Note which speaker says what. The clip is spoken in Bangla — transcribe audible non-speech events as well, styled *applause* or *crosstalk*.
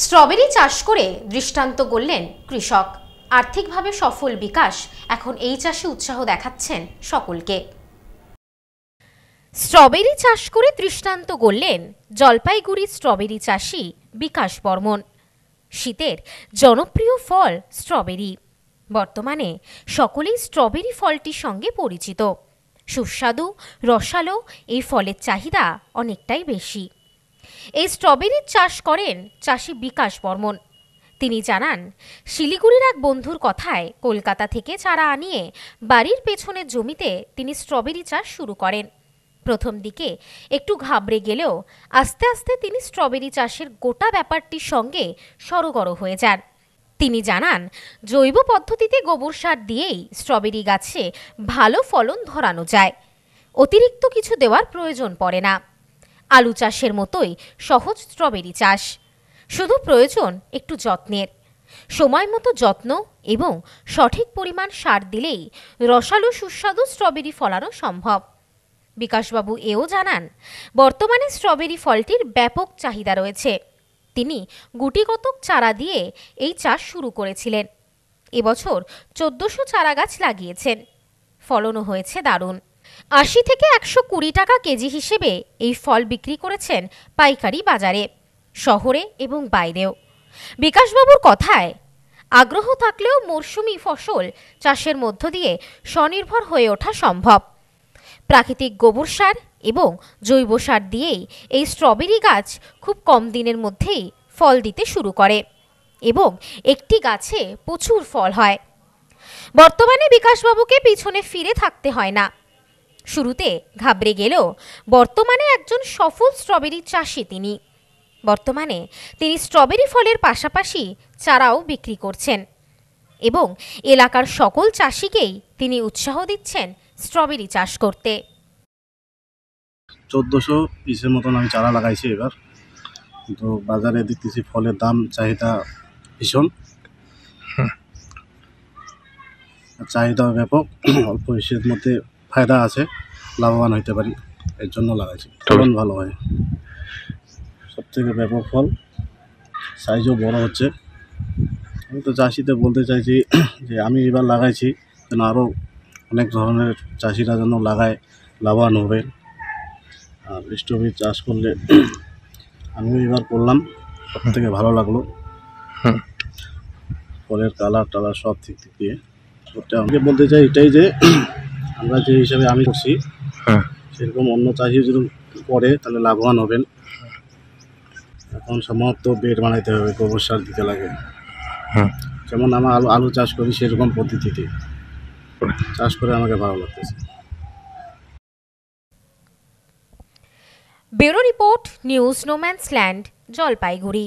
Speaker 1: স্ট্রবেরি চাষ করে দৃষ্টান্ত গড়লেন কৃষক আর্থিকভাবে সফল বিকাশ এখন এই চাষে উৎসাহ দেখাচ্ছেন সকলকে স্ট্রবেরি চাষ করে দৃষ্টান্ত গড়লেন জলপাইগুড়ি স্ট্রবেরি চাষি বিকাশ বর্মন শীতের জনপ্রিয় ফল স্ট্রবেরি বর্তমানে সকলেই স্ট্রবেরি ফলটির সঙ্গে পরিচিত সুস্বাদু রসালো এই ফলের চাহিদা অনেকটাই বেশি এই স্ট্রবেরির চাষ করেন চাষি বিকাশ বর্মন তিনি জানান শিলিগুড়ির এক বন্ধুর কথায় কলকাতা থেকে চারা আনিয়ে বাড়ির পেছনের জমিতে তিনি স্ট্রবেরি চাষ শুরু করেন প্রথম দিকে একটু ঘাবড়ে গেলেও আস্তে আস্তে তিনি স্ট্রবেরি চাষের গোটা ব্যাপারটির সঙ্গে সরগরো হয়ে যান তিনি জানান জৈব পদ্ধতিতে গোবর সার দিয়েই স্ট্রবেরি গাছে ভালো ফলন ধরানো যায় অতিরিক্ত কিছু দেওয়ার প্রয়োজন পড়ে না আলু চাষের মতোই সহজ স্ট্রবেরি চাষ শুধু প্রয়োজন একটু যত্নের সময় মতো যত্ন এবং সঠিক পরিমাণ সার দিলেই রসালো সুস্বাদু স্ট্রবেরি ফলানো সম্ভব বিকাশবাবু এও জানান বর্তমানে স্ট্রবেরি ফলটির ব্যাপক চাহিদা রয়েছে তিনি গুটিকতক চারা দিয়ে এই চাষ শুরু করেছিলেন এবছর চোদ্দোশো চারা গাছ লাগিয়েছেন ফলনও হয়েছে দারুণ আশি থেকে একশো কুড়ি টাকা কেজি হিসেবে এই ফল বিক্রি করেছেন পাইকারি বাজারে শহরে এবং বাইরেও বিকাশবাবুর কথায় আগ্রহ থাকলেও মরশুমি ফসল চাষের মধ্য দিয়ে স্বনির্ভর হয়ে ওঠা সম্ভব প্রাকৃতিক গোবর সার এবং জৈব সার দিয়েই এই স্ট্রবেরি গাছ খুব কম দিনের মধ্যেই ফল দিতে শুরু করে এবং একটি গাছে প্রচুর ফল হয় বর্তমানে বিকাশবাবুকে পিছনে ফিরে থাকতে হয় না শুরুতে ঘাবড়ে গেলেও বর্তমানে একজন সফল স্ট্রবেরি চাষি তিনি বর্তমানে তিনি স্ট্রবেরি ফলের পাশাপাশি চারাও বিক্রি করছেন এবং এলাকার সকল চাষিকেই তিনি উৎসাহ দিচ্ছেন স্ট্রবেরি চাষ করতে
Speaker 2: চোদ্দোশো পিসের মতন আমি চারা লাগাইছি এবার কিন্তু বাজারে দেখতেছি ফলের দাম চাহিদা ভীষণ হ্যাঁ। চাহিদা ব্যাপক অল্প হিসেবের মধ্যে ফায়দা আছে লাভবান হইতে পারি এর জন্য লাগাইছি ফলন ভালো হয় সবথেকে ব্যাপক ফল সাইজও বড় হচ্ছে আমি তো চাষিতে বলতে চাইছি *clears throat* যে আমি এবার লাগাইছি যেন আরও অনেক ধরনের চাষিরা যেন লাগায় লাভবান হবে আর স্ট্রবেরি চাষ করলে *clears throat* আমিও এবার করলাম সব থেকে ভালো লাগলো ফলের কালার টালার সব দিক দিয়ে আমাকে বলতে চাই এটাই যে *clears throat* আমরা যে হিসাবে আমি করছি হ্যাঁ। সেরকম অন্য চাষিও যদি করে তাহলে লাভবান হবেন এখন সমস্ত বেড বানাইতে হবে গোবর সার দিতে লাগে হ্যাঁ যেমন আমরা আলু আলু চাষ করি সেরকম পদ্ধতিতে চাষ করে আমাকে ভালো লাগতেছে
Speaker 1: bureau report news no man's land Jalpaiguri